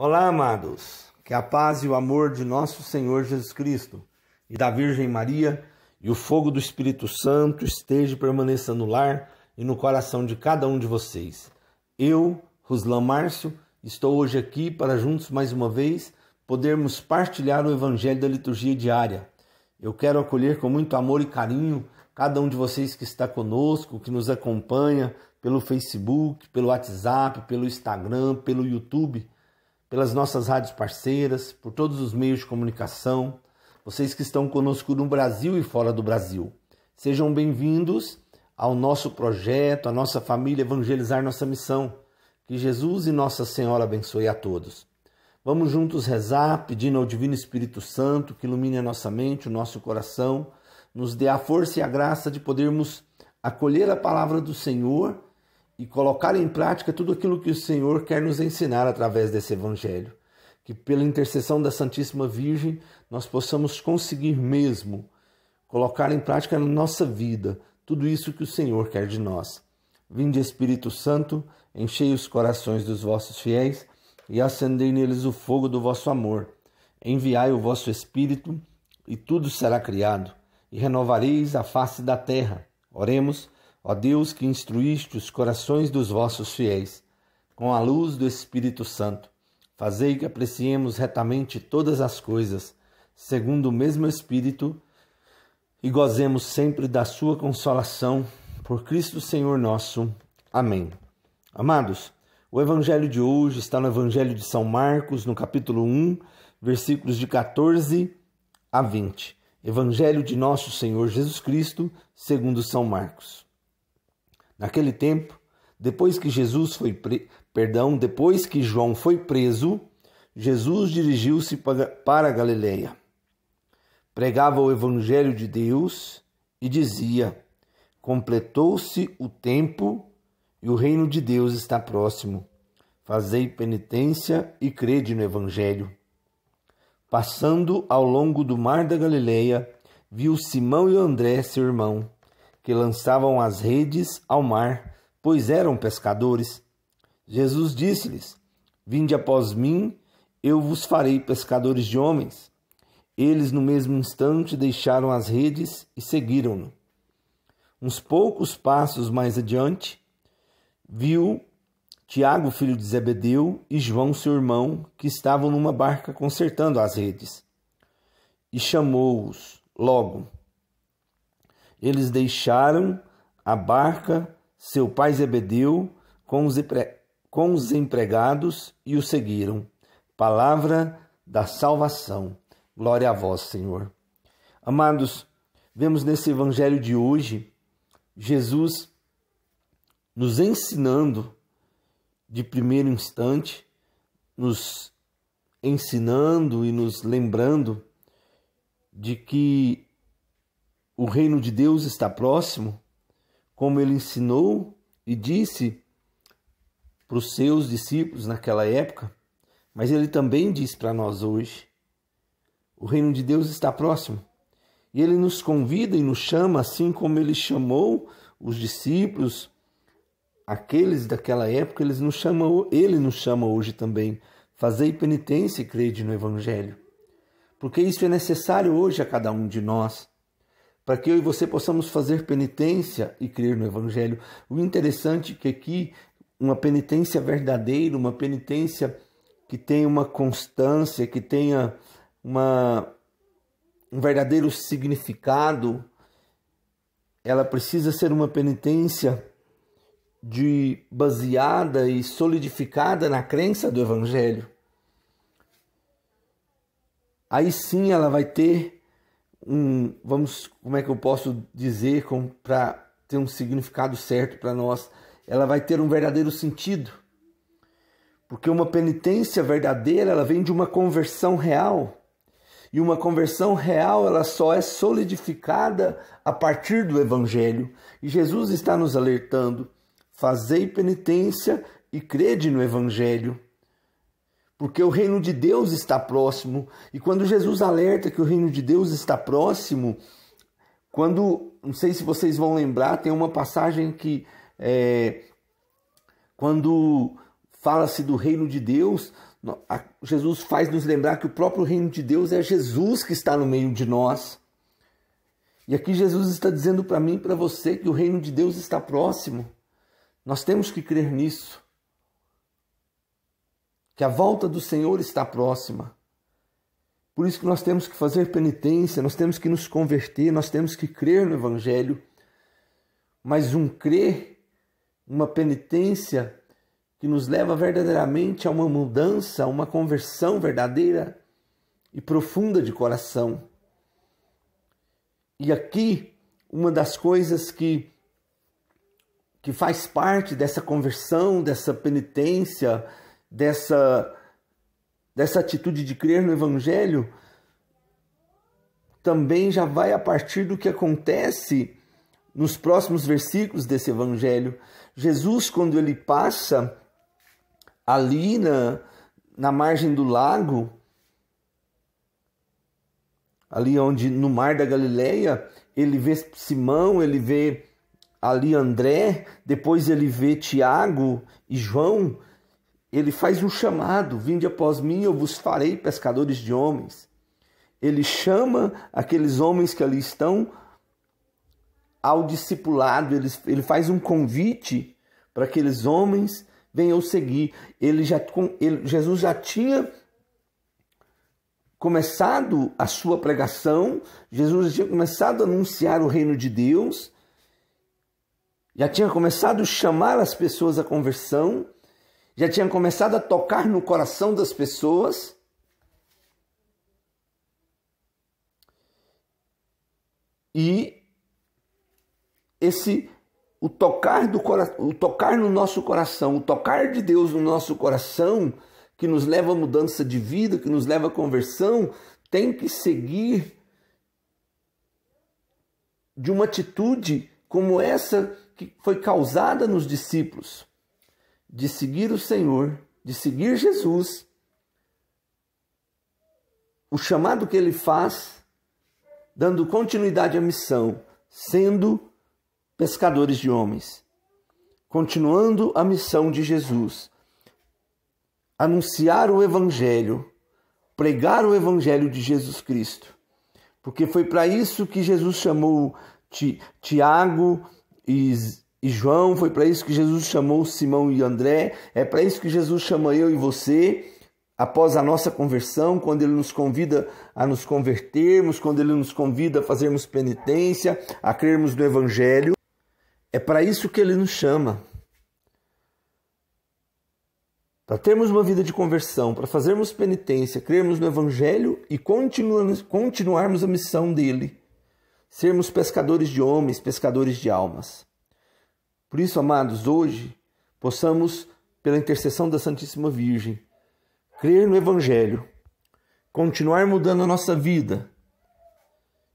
Olá, amados. Que a paz e o amor de nosso Senhor Jesus Cristo e da Virgem Maria e o fogo do Espírito Santo esteja permanecendo no lar e no coração de cada um de vocês. Eu, Ruslan Márcio, estou hoje aqui para juntos mais uma vez podermos partilhar o evangelho da liturgia diária. Eu quero acolher com muito amor e carinho cada um de vocês que está conosco, que nos acompanha pelo Facebook, pelo WhatsApp, pelo Instagram, pelo YouTube pelas nossas rádios parceiras, por todos os meios de comunicação, vocês que estão conosco no Brasil e fora do Brasil. Sejam bem-vindos ao nosso projeto, à nossa família Evangelizar Nossa Missão. Que Jesus e Nossa Senhora abençoe a todos. Vamos juntos rezar, pedindo ao Divino Espírito Santo que ilumine a nossa mente, o nosso coração, nos dê a força e a graça de podermos acolher a palavra do Senhor e colocar em prática tudo aquilo que o Senhor quer nos ensinar através desse Evangelho. Que pela intercessão da Santíssima Virgem nós possamos conseguir mesmo colocar em prática na nossa vida tudo isso que o Senhor quer de nós. Vinde Espírito Santo, enchei os corações dos vossos fiéis e acendei neles o fogo do vosso amor. Enviai o vosso Espírito e tudo será criado, e renovareis a face da terra. Oremos Ó Deus que instruíste os corações dos vossos fiéis, com a luz do Espírito Santo, fazei que apreciemos retamente todas as coisas, segundo o mesmo Espírito, e gozemos sempre da sua consolação, por Cristo Senhor nosso. Amém. Amados, o evangelho de hoje está no Evangelho de São Marcos, no capítulo 1, versículos de 14 a 20. Evangelho de nosso Senhor Jesus Cristo, segundo São Marcos. Naquele tempo, depois que Jesus foi pre... perdão, depois que João foi preso, Jesus dirigiu-se para Galileia. Pregava o evangelho de Deus e dizia: Completou-se o tempo e o reino de Deus está próximo. Fazei penitência e crede no evangelho. Passando ao longo do mar da Galileia, viu Simão e André, seu irmão, que lançavam as redes ao mar, pois eram pescadores. Jesus disse-lhes: Vinde após mim, eu vos farei pescadores de homens. Eles, no mesmo instante, deixaram as redes e seguiram-no. Uns poucos passos mais adiante, viu Tiago, filho de Zebedeu, e João, seu irmão, que estavam numa barca consertando as redes. E chamou-os logo. Eles deixaram a barca, seu pai Zebedeu, com os, com os empregados e o seguiram. Palavra da salvação. Glória a vós, Senhor. Amados, vemos nesse evangelho de hoje Jesus nos ensinando de primeiro instante, nos ensinando e nos lembrando de que o reino de Deus está próximo, como ele ensinou e disse para os seus discípulos naquela época, mas ele também diz para nós hoje: o reino de Deus está próximo. E ele nos convida e nos chama, assim como ele chamou os discípulos, aqueles daquela época, eles nos chamam, ele nos chama hoje também. Fazei penitência e crede no Evangelho. Porque isso é necessário hoje a cada um de nós para que eu e você possamos fazer penitência e crer no Evangelho. O interessante é que aqui uma penitência verdadeira, uma penitência que tenha uma constância, que tenha uma, um verdadeiro significado, ela precisa ser uma penitência de baseada e solidificada na crença do Evangelho. Aí sim ela vai ter um, vamos, como é que eu posso dizer, para ter um significado certo para nós, ela vai ter um verdadeiro sentido. Porque uma penitência verdadeira, ela vem de uma conversão real. E uma conversão real, ela só é solidificada a partir do evangelho. E Jesus está nos alertando: fazei penitência e crede no evangelho porque o reino de Deus está próximo. E quando Jesus alerta que o reino de Deus está próximo, quando, não sei se vocês vão lembrar, tem uma passagem que é, quando fala-se do reino de Deus, Jesus faz nos lembrar que o próprio reino de Deus é Jesus que está no meio de nós. E aqui Jesus está dizendo para mim e para você que o reino de Deus está próximo. Nós temos que crer nisso que a volta do Senhor está próxima. Por isso que nós temos que fazer penitência, nós temos que nos converter, nós temos que crer no Evangelho. Mas um crer, uma penitência que nos leva verdadeiramente a uma mudança, a uma conversão verdadeira e profunda de coração. E aqui, uma das coisas que, que faz parte dessa conversão, dessa penitência, dessa, dessa atitude de crer no Evangelho também já vai a partir do que acontece nos próximos versículos desse Evangelho. Jesus, quando ele passa ali na, na margem do lago, ali onde no mar da Galileia, ele vê Simão, ele vê ali André, depois ele vê Tiago e João, ele faz um chamado: vinde após mim, eu vos farei pescadores de homens. Ele chama aqueles homens que ali estão ao discipulado, ele, ele faz um convite para aqueles homens venham seguir. Ele já, ele, Jesus já tinha começado a sua pregação, Jesus já tinha começado a anunciar o reino de Deus, já tinha começado a chamar as pessoas à conversão, já tinha começado a tocar no coração das pessoas. E esse o tocar do o tocar no nosso coração, o tocar de Deus no nosso coração, que nos leva a mudança de vida, que nos leva à conversão, tem que seguir de uma atitude como essa que foi causada nos discípulos de seguir o Senhor, de seguir Jesus, o chamado que ele faz, dando continuidade à missão, sendo pescadores de homens, continuando a missão de Jesus, anunciar o Evangelho, pregar o Evangelho de Jesus Cristo, porque foi para isso que Jesus chamou Tiago e e João, foi para isso que Jesus chamou Simão e André, é para isso que Jesus chama eu e você após a nossa conversão, quando Ele nos convida a nos convertermos, quando Ele nos convida a fazermos penitência, a crermos no Evangelho. É para isso que Ele nos chama. Para termos uma vida de conversão, para fazermos penitência, crermos no Evangelho e continuarmos a missão dele. Sermos pescadores de homens, pescadores de almas. Por isso, amados, hoje possamos, pela intercessão da Santíssima Virgem, crer no Evangelho, continuar mudando a nossa vida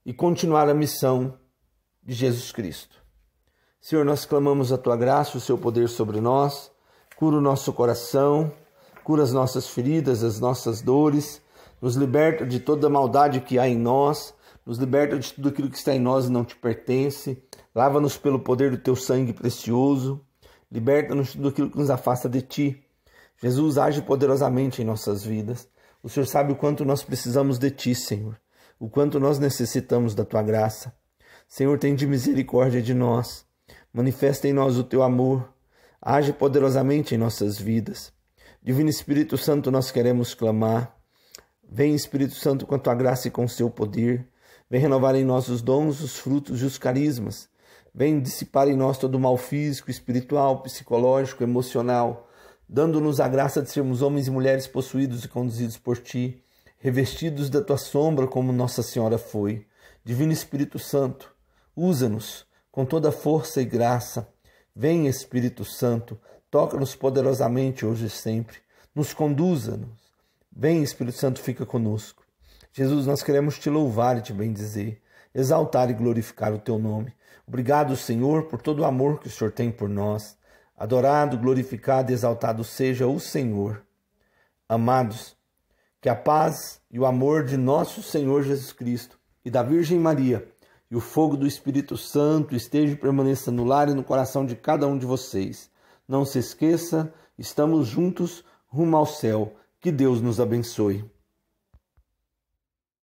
e continuar a missão de Jesus Cristo. Senhor, nós clamamos a tua graça, o seu poder sobre nós, cura o nosso coração, cura as nossas feridas, as nossas dores, nos liberta de toda a maldade que há em nós nos liberta de tudo aquilo que está em nós e não te pertence, lava-nos pelo poder do teu sangue precioso, liberta-nos de tudo aquilo que nos afasta de ti. Jesus age poderosamente em nossas vidas. O Senhor sabe o quanto nós precisamos de ti, Senhor, o quanto nós necessitamos da tua graça. Senhor, tem de misericórdia de nós. Manifesta em nós o teu amor. Age poderosamente em nossas vidas. Divino Espírito Santo, nós queremos clamar. Vem, Espírito Santo, com a tua graça e com o seu poder. Vem renovar em nós os dons, os frutos e os carismas. Vem dissipar em nós todo o mal físico, espiritual, psicológico, emocional, dando-nos a graça de sermos homens e mulheres possuídos e conduzidos por Ti, revestidos da Tua sombra como Nossa Senhora foi. Divino Espírito Santo, usa-nos com toda força e graça. Vem, Espírito Santo, toca-nos poderosamente hoje e sempre. Nos conduza-nos. Vem, Espírito Santo, fica conosco. Jesus, nós queremos te louvar e te bendizer, exaltar e glorificar o teu nome. Obrigado, Senhor, por todo o amor que o Senhor tem por nós. Adorado, glorificado e exaltado seja o Senhor. Amados, que a paz e o amor de nosso Senhor Jesus Cristo e da Virgem Maria e o fogo do Espírito Santo esteja e permaneça no lar e no coração de cada um de vocês. Não se esqueça, estamos juntos rumo ao céu. Que Deus nos abençoe.